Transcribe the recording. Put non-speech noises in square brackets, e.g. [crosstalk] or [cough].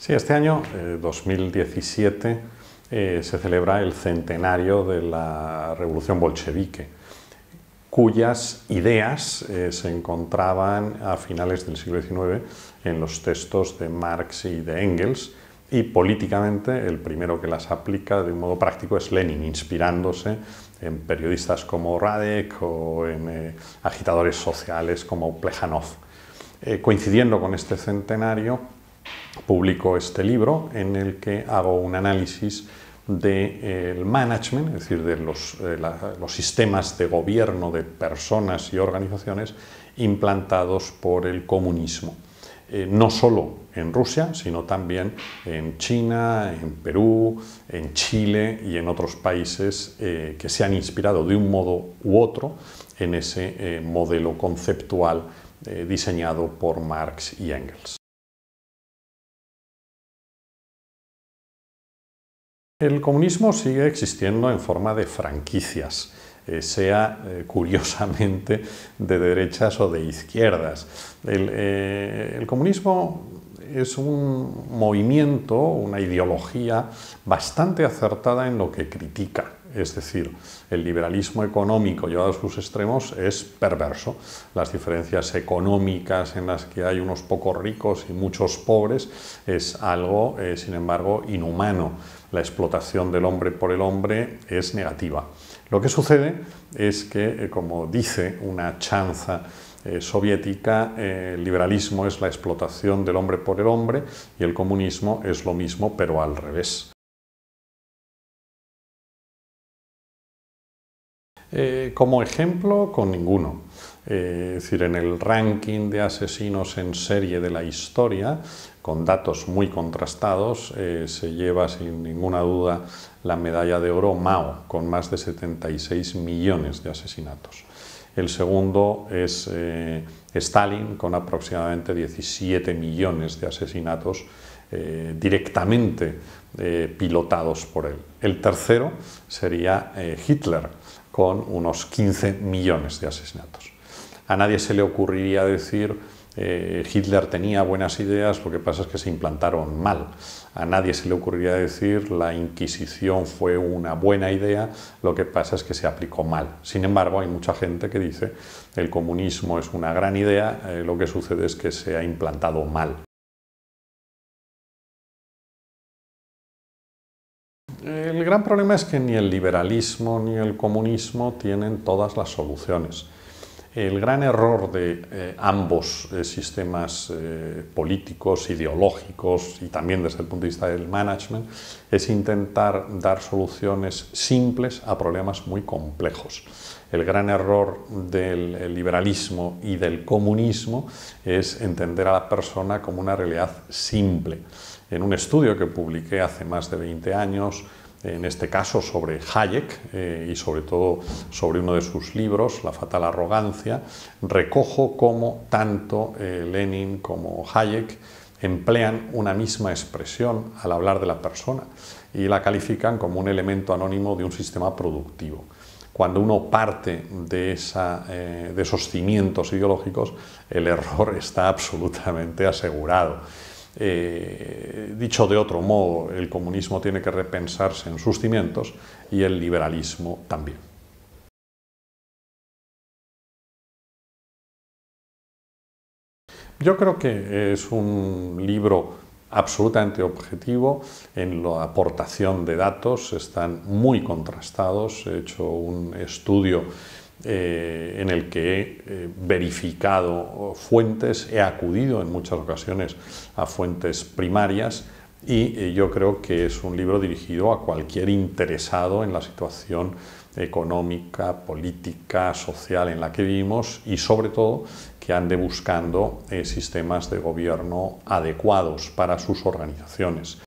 Sí, este año, 2017, eh, eh, se celebra el centenario de la Revolución Bolchevique, cuyas ideas eh, se encontraban a finales del siglo XIX en los textos de Marx y de Engels, y políticamente el primero que las aplica de un modo práctico es Lenin, inspirándose en periodistas como Radek o en agitadores sociales como Plejanov. coincidiendo con este centenario, publico este libro en el que hago un análisis del management, es decir, de los, eh, sistemas de gobierno de personas y organizaciones implantados por el comunismo. Eh, no solo en Rusia, sino también en China, en Perú, en Chile y en otros países eh, que se han inspirado de un modo u otro en ese modelo conceptual diseñado por Marx y Engels. El comunismo sigue existiendo en forma de franquicias, eh, sea eh, curiosamente de derechas o de izquierdas. Eh, el comunismo es un movimiento, una ideología bastante acertada en lo que critica es decir, el liberalismo económico llevado a sus extremos es perverso. Las diferencias económicas en las que hay unos pocos ricos y muchos pobres es algo, eh, sin embargo, inhumano. La explotación del hombre por el hombre es negativa. Lo que sucede es que, eh, como dice una chanza, eh, soviética, el liberalismo es la explotación del hombre por el hombre y el comunismo es lo mismo, pero al revés. Eh, como ejemplo, con ninguno. Eh, es decir, en el ranking de asesinos en serie de la historia, con datos muy contrastados, eh, se lleva sin ninguna duda la medalla de oro Mao, con más de 76 millones de asesinatos. El segundo es Stalin, con aproximadamente 17 millones de asesinatos directamente pilotados por él. El tercero sería Hitler con unos 15 millones de asesinatos. A nadie se le ocurriría decir eh, Hitler tenía buenas ideas, lo que pasa es que se implantaron mal. A nadie se le ocurriría decir la Inquisición fue una buena idea, lo que pasa es que se aplicó mal. Sin embargo, hay mucha gente que dice el comunismo es una gran idea, eh, lo que sucede es que se ha implantado mal. El gran problema es que ni el liberalismo ni el comunismo tienen todas las soluciones. El gran error de eh, ambos eh, sistemas eh, políticos, ideológicos y también desde el punto de vista del management es intentar dar soluciones simples a problemas muy complejos. El gran error del liberalismo y del comunismo es entender a la persona como una realidad simple. En un estudio que publiqué hace más de 20 años, en este caso sobre Hayek eh, y sobre todo sobre uno de sus libros, La fatal arrogancia, recojo cómo tanto eh, Lenin como Hayek emplean una misma expresión al hablar de la persona y la califican como un elemento anónimo de un sistema productivo. Cuando uno parte de eh, esos cimientos ideológicos, el error [laughs] está absolutamente asegurado. Eh, dicho de otro modo, el comunismo tiene que repensarse en sus cimientos y el liberalismo también. Yo creo que es un libro absolutamente objetivo en la aportación de datos, están muy contrastados, he hecho un estudio eh, en el que he eh, verificado fuentes, he acudido en muchas ocasiones a fuentes primarias y eh, yo creo que es un libro dirigido a cualquier interesado en la situación económica, política, social en la que vivimos y sobre todo que ande buscando sistemas de gobierno adecuados para sus organizaciones.